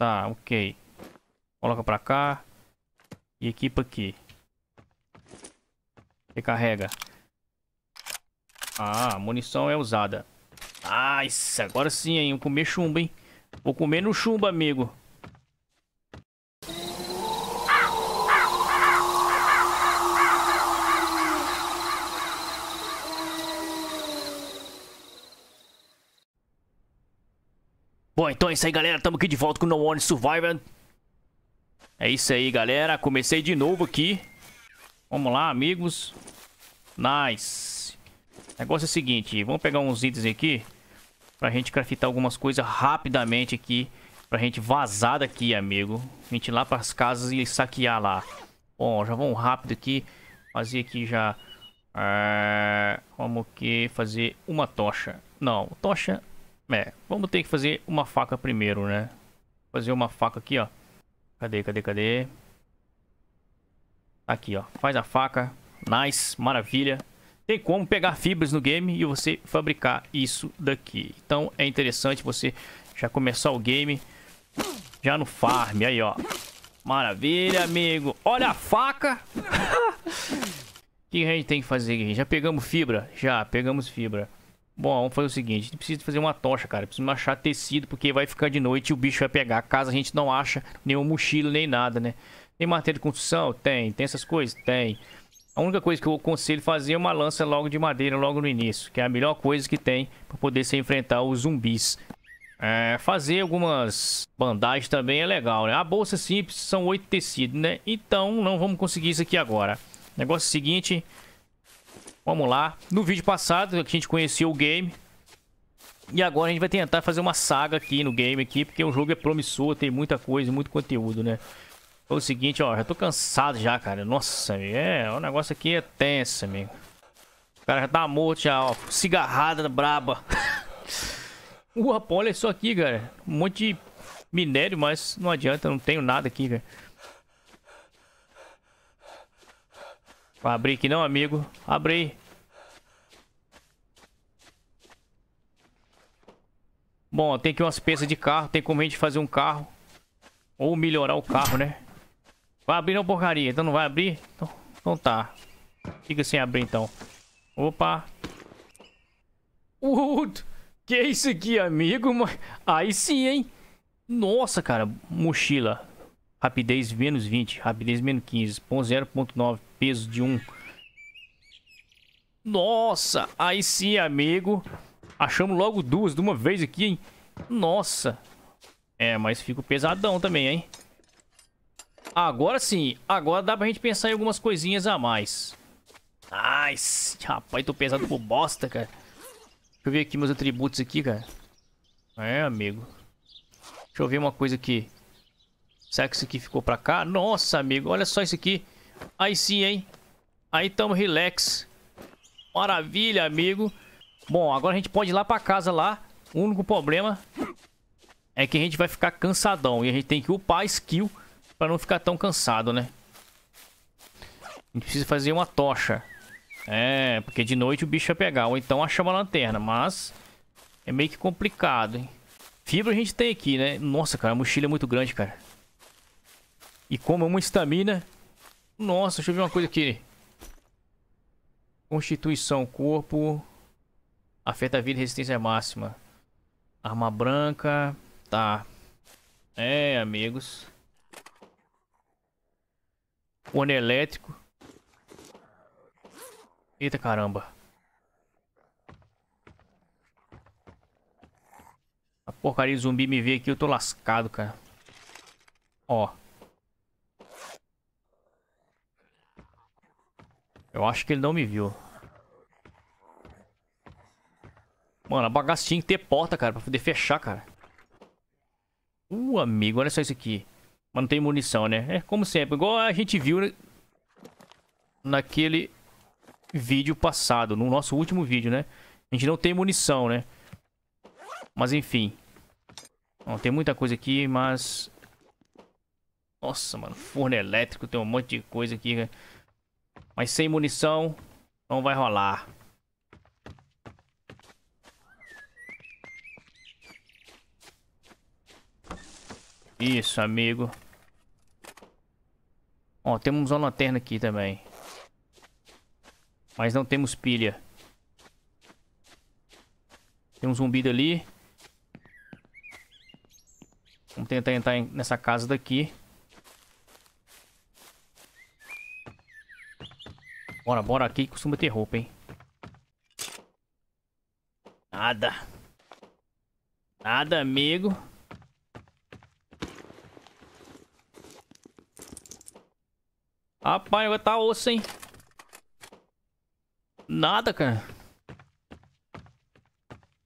Tá, ok. Coloca pra cá. E equipa aqui. Recarrega. Ah, munição é usada. isso agora sim, hein. Vou comer chumbo, hein. Vou comer no chumbo, amigo. Então é isso aí, galera. Tamo aqui de volta com No One Survivor. É isso aí, galera. Comecei de novo aqui. Vamos lá, amigos. Nice. O negócio é o seguinte. Vamos pegar uns itens aqui. Pra gente craftar algumas coisas rapidamente aqui. Pra gente vazar daqui, amigo. A gente ir lá pras casas e saquear lá. Bom, já vamos rápido aqui. Fazer aqui já... Como é, Vamos aqui fazer uma tocha. Não, tocha é, vamos ter que fazer uma faca primeiro, né? Fazer uma faca aqui, ó. Cadê, cadê, cadê? Aqui, ó. Faz a faca. Nice, maravilha. Tem como pegar fibras no game e você fabricar isso daqui. Então é interessante você já começar o game já no farm. Aí, ó. Maravilha, amigo. Olha a faca. O que a gente tem que fazer aqui? Já pegamos fibra? Já, pegamos fibra. Bom, vamos fazer o seguinte, a gente precisa fazer uma tocha, cara. Precisa achar tecido, porque vai ficar de noite e o bicho vai pegar. Caso a gente não acha nenhum mochila, nem nada, né? Tem martelo de construção? Tem. Tem essas coisas? Tem. A única coisa que eu aconselho fazer é uma lança logo de madeira, logo no início. Que é a melhor coisa que tem para poder se enfrentar os zumbis. É, fazer algumas bandagens também é legal, né? A bolsa simples são oito tecidos, né? Então não vamos conseguir isso aqui agora. Negócio seguinte, Vamos lá. No vídeo passado a gente conheceu o game. E agora a gente vai tentar fazer uma saga aqui no game aqui, porque o jogo é promissor, tem muita coisa, muito conteúdo, né? Então é o seguinte, ó, já tô cansado já, cara. Nossa, amigo, é, o negócio aqui é tenso, amigo. O cara já tá morto já, ó. Cigarrada braba. o rapaz, olha isso aqui, cara. Um monte de minério, mas não adianta, não tenho nada aqui, cara. Vou abrir aqui não, amigo. Abre aí. Bom, tem aqui umas peças de carro. Tem como a gente fazer um carro. Ou melhorar o carro, né? Vai abrir não, porcaria? Então não vai abrir? Então, então tá. Fica sem abrir, então. Opa. Uh, que é isso aqui, amigo? Aí sim, hein? Nossa, cara. Mochila. Rapidez menos 20. Rapidez menos 15. 0.9. Peso de 1. Nossa. Aí sim, amigo. Achamos logo duas de uma vez aqui, hein? Nossa. É, mas fica pesadão também, hein? Agora sim. Agora dá pra gente pensar em algumas coisinhas a mais. Ai, nice. rapaz, tô pesado por bosta, cara. Deixa eu ver aqui meus atributos aqui, cara. É, amigo. Deixa eu ver uma coisa aqui. Será que isso aqui ficou pra cá? Nossa, amigo, olha só isso aqui. Aí sim, hein? Aí tamo relax. Maravilha, amigo. Bom, agora a gente pode ir lá pra casa lá. O único problema é que a gente vai ficar cansadão. E a gente tem que upar a skill pra não ficar tão cansado, né? A gente precisa fazer uma tocha. É, porque de noite o bicho vai pegar. Ou então a chama-lanterna, mas... É meio que complicado, hein? Fibra a gente tem aqui, né? Nossa, cara, a mochila é muito grande, cara. E como é uma estamina... Nossa, deixa eu ver uma coisa aqui. Constituição, corpo... Afeta a vida e resistência é máxima. Arma branca. Tá. É, amigos. One elétrico. Eita caramba. A porcaria de zumbi me vê aqui, eu tô lascado, cara. Ó. Eu acho que ele não me viu. Mano, a bagaça tinha que ter porta, cara, pra poder fechar, cara. Uh, amigo, olha só isso aqui. Mas não tem munição, né? É como sempre, igual a gente viu naquele vídeo passado, no nosso último vídeo, né? A gente não tem munição, né? Mas enfim. Não, tem muita coisa aqui, mas... Nossa, mano, forno elétrico, tem um monte de coisa aqui, né? Mas sem munição, não vai rolar. Isso, amigo. Ó, temos uma lanterna aqui também. Mas não temos pilha. Tem um zumbi ali. Vamos tentar entrar nessa casa daqui. Bora, bora aqui costuma ter roupa, hein? Nada. Nada, amigo. Rapaz, agora tá osso, hein? Nada, cara.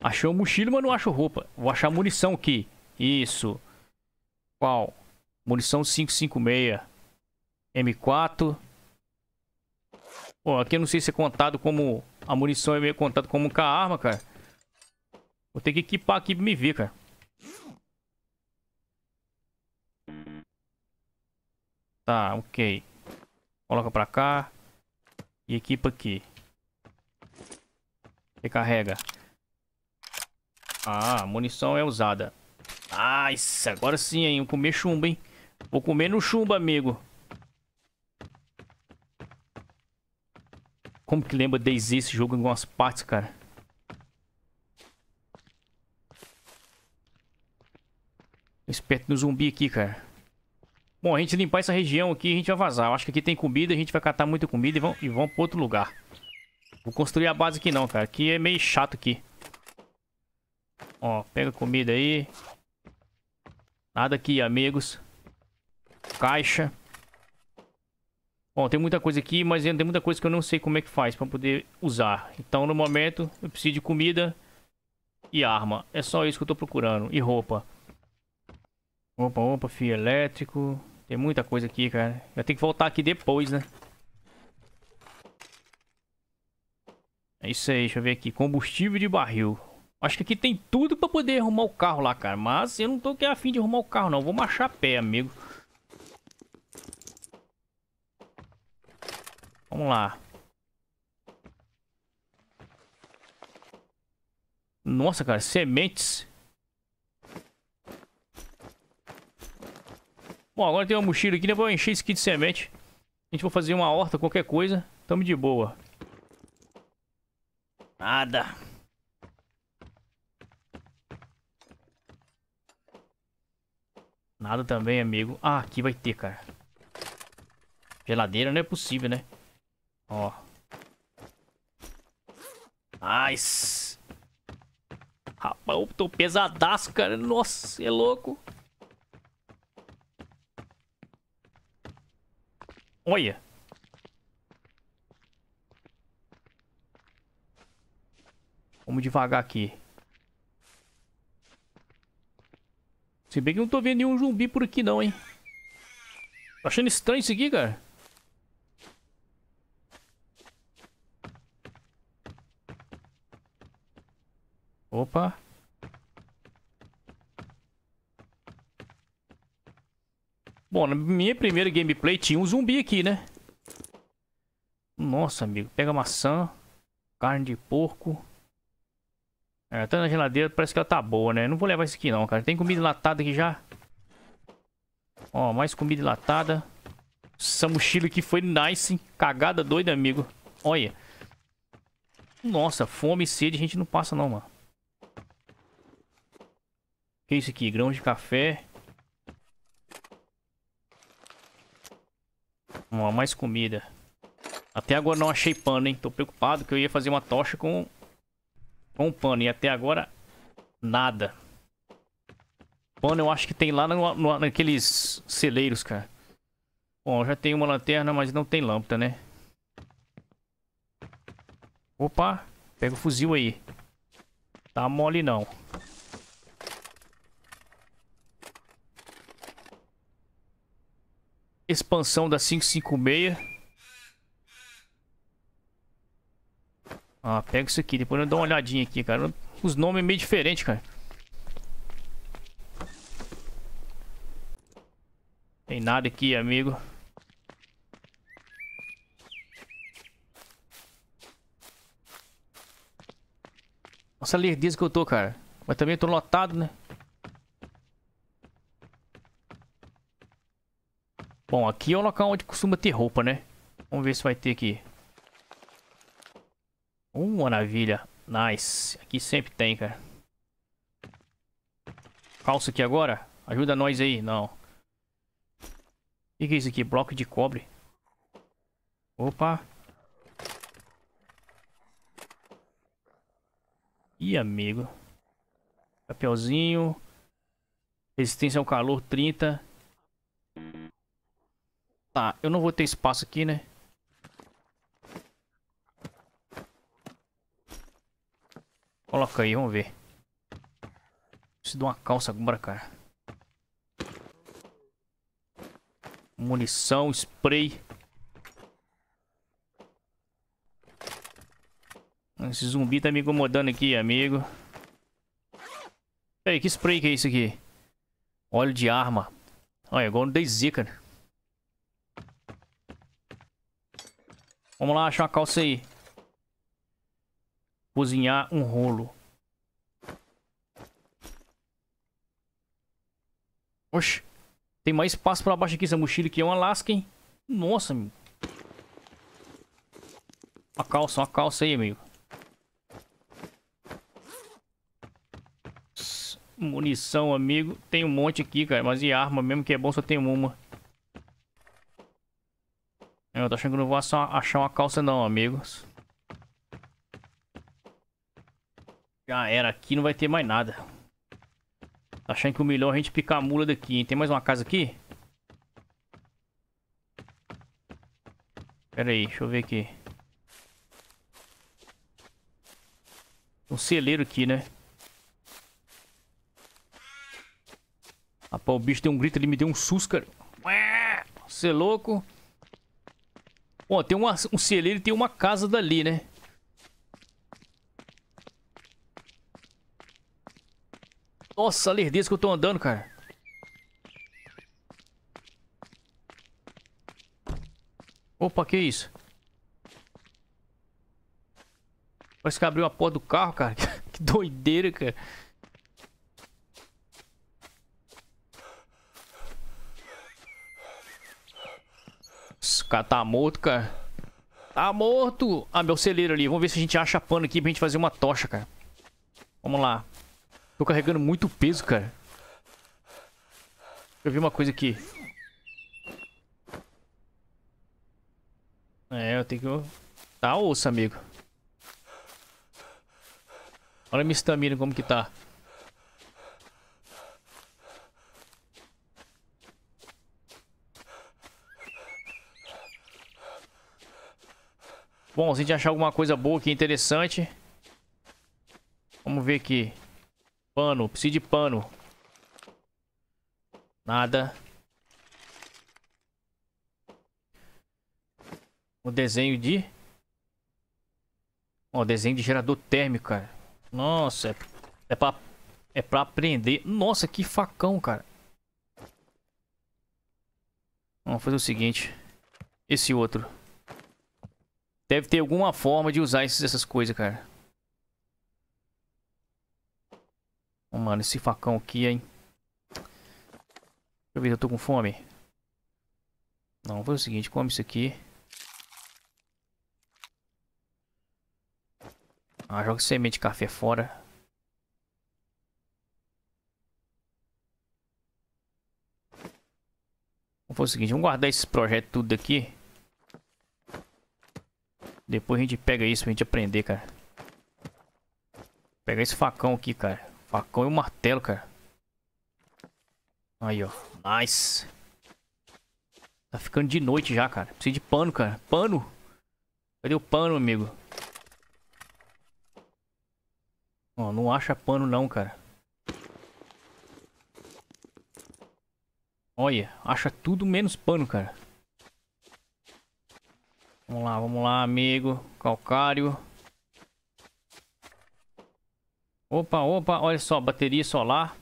Achei o mochila, mas não acho roupa. Vou achar munição aqui. Isso. Qual? Munição 556. M4. Pô, aqui eu não sei se é contado como... A munição é meio contado como com a arma, cara. Vou ter que equipar aqui pra me ver, cara. Tá, ok. Coloca pra cá. E equipa aqui. Recarrega. Ah, munição é usada. Nice, agora sim, hein. Vou comer chumbo, hein. Vou comer no chumbo, amigo. Como que lembra desse esse jogo em algumas partes, cara? Esperto no zumbi aqui, cara. Bom, a gente limpar essa região aqui, a gente vai vazar. Eu acho que aqui tem comida, a gente vai catar muita comida e vão, e vão pra outro lugar. Vou construir a base aqui não, cara. Aqui é meio chato aqui. Ó, pega comida aí. Nada aqui, amigos. Caixa. Bom, tem muita coisa aqui, mas tem muita coisa que eu não sei como é que faz pra poder usar. Então, no momento, eu preciso de comida e arma. É só isso que eu tô procurando. E roupa. Opa, opa, fio elétrico. Tem muita coisa aqui, cara. Vai ter que voltar aqui depois, né? É isso aí, deixa eu ver aqui. Combustível de barril. Acho que aqui tem tudo pra poder arrumar o carro lá, cara. Mas eu não tô aqui afim de arrumar o carro, não. Vou marchar a pé, amigo. Vamos lá. Nossa, cara. Sementes. Bom, agora tem uma mochila aqui, depois né? eu encher isso aqui de semente. A gente vai fazer uma horta, qualquer coisa. Tamo de boa. Nada. Nada também, amigo. Ah, aqui vai ter, cara. Geladeira não é possível, né? Ó. Nice. Rapaz, eu tô pesadaço, cara. Nossa, é louco. Olha. Vamos devagar aqui. Se bem que não tô vendo nenhum zumbi por aqui não, hein. Tô achando estranho isso aqui, cara. Opa. Bom, na minha primeira gameplay tinha um zumbi aqui, né? Nossa, amigo. Pega maçã, carne de porco. É, tá na geladeira, parece que ela tá boa, né? Não vou levar isso aqui não, cara. Tem comida enlatada aqui já. Ó, mais comida enlatada. Essa mochila aqui foi nice, hein? Cagada doida, amigo. Olha. Nossa, fome e sede a gente não passa não, mano. O que é isso aqui? grão de café. Vamos lá, mais comida. Até agora não achei pano, hein? Tô preocupado que eu ia fazer uma tocha com... Com pano. E até agora, nada. Pano eu acho que tem lá no, no, naqueles celeiros, cara. Bom, já tem uma lanterna, mas não tem lâmpada, né? Opa, pega o fuzil aí. Tá mole não. expansão da 556. Ah, pega isso aqui. Depois eu dou uma olhadinha aqui, cara. Os nomes meio diferentes, cara. Tem nada aqui, amigo. Nossa lerdeza que eu tô, cara. Mas também eu tô lotado, né? Bom, aqui é o local onde costuma ter roupa, né? Vamos ver se vai ter aqui. Uh, uma maravilha. Nice. Aqui sempre tem, cara. Calça aqui agora? Ajuda nós aí. Não. O que, que é isso aqui? Bloco de cobre. Opa. Ih, amigo. Papelzinho. Resistência ao calor 30. Tá, eu não vou ter espaço aqui, né? Coloca aí, vamos ver. Preciso de uma calça agora, cara. Munição, spray. Esse zumbi tá me incomodando aqui, amigo. Peraí, que spray que é isso aqui? Óleo de arma. Olha, igual no dei zica, Vamos lá, achar uma calça aí. Cozinhar um rolo. Oxe. Tem mais espaço pra baixo aqui essa mochila que é uma lasca, hein? Nossa, amigo. Uma calça, uma calça aí, amigo. Munição, amigo. Tem um monte aqui, cara. Mas e arma mesmo que é bom, só tem uma. Eu tô achando que não vou achar uma calça não, amigos. Já era, aqui não vai ter mais nada. Tá achando que melhor milhão a gente picar a mula daqui, hein? Tem mais uma casa aqui? Pera aí, deixa eu ver aqui. Um celeiro aqui, né? Rapaz, o bicho deu um grito, ali me deu um susto, cara. Ué, você é louco? Ó, tem uma, um celeiro e tem uma casa dali, né? Nossa, a lerdeza que eu tô andando, cara. Opa, que isso? Parece que abriu a porta do carro, cara. que doideira, cara. cara tá morto, cara. Tá morto! Ah, meu celeiro ali. Vamos ver se a gente acha pano aqui pra gente fazer uma tocha, cara. Vamos lá. Tô carregando muito peso, cara. Deixa eu ver uma coisa aqui. É, eu tenho que... Tá osso, amigo. Olha a minha estamina como que tá. Bom, se a gente achar alguma coisa boa aqui, interessante. Vamos ver aqui. Pano, preciso de pano. Nada. Um desenho de... Ó, oh, desenho de gerador térmico, cara. Nossa, é, é pra... É pra aprender. Nossa, que facão, cara. Vamos fazer o seguinte. Esse outro. Deve ter alguma forma de usar esses, essas coisas, cara. Oh, mano, esse facão aqui, hein. Deixa eu ver se eu tô com fome. Não, vou fazer o seguinte, come isso aqui. Ah, joga semente de café fora. Vamos fazer o seguinte, vamos guardar esse projeto tudo aqui. Depois a gente pega isso pra gente aprender, cara. Pega esse facão aqui, cara. Facão e o martelo, cara. Aí, ó. Nice. Tá ficando de noite já, cara. Preciso de pano, cara. Pano? Cadê o pano, amigo? Ó, não acha pano não, cara. Olha, acha tudo menos pano, cara. Vamos lá, vamos lá, amigo. Calcário. Opa, opa, olha só, bateria solar.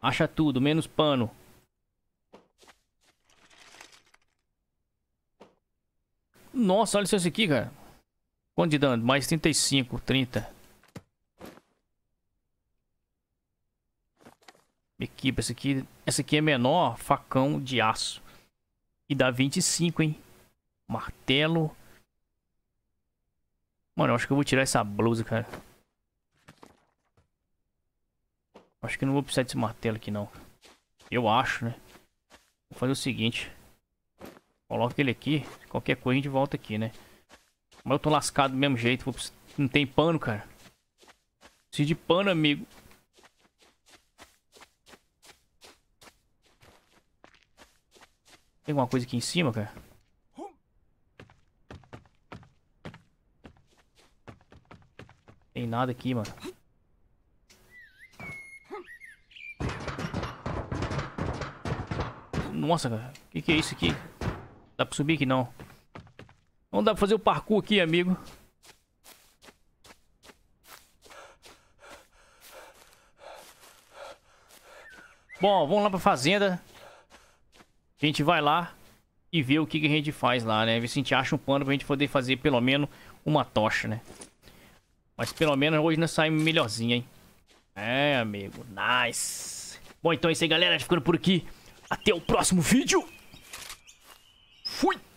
Acha tudo, menos pano. Nossa, olha isso aqui, cara. Quanto de dano? Mais 35, 30. aqui, essa aqui. Essa aqui é menor, facão de aço. E dá 25, hein? Martelo. Mano, eu acho que eu vou tirar essa blusa, cara. Acho que não vou precisar desse martelo aqui, não. Eu acho, né? Vou fazer o seguinte. Coloca ele aqui. Qualquer coisa a gente volta aqui, né? Mas eu tô lascado do mesmo jeito. Vou... Não tem pano, cara. Preciso de pano, amigo. Tem alguma coisa aqui em cima, cara? Tem nada aqui, mano. Nossa, cara. O que, que é isso aqui? Dá pra subir aqui, não. Não dá pra fazer o parkour aqui, amigo. Bom, vamos lá pra fazenda. A gente vai lá e vê o que, que a gente faz lá, né? Ver se a gente acha um plano pra gente poder fazer pelo menos uma tocha, né? Mas pelo menos hoje nós saímos melhorzinho, hein? É, amigo. Nice. Bom, então é isso aí, galera. Ficando por aqui. Até o próximo vídeo. Fui!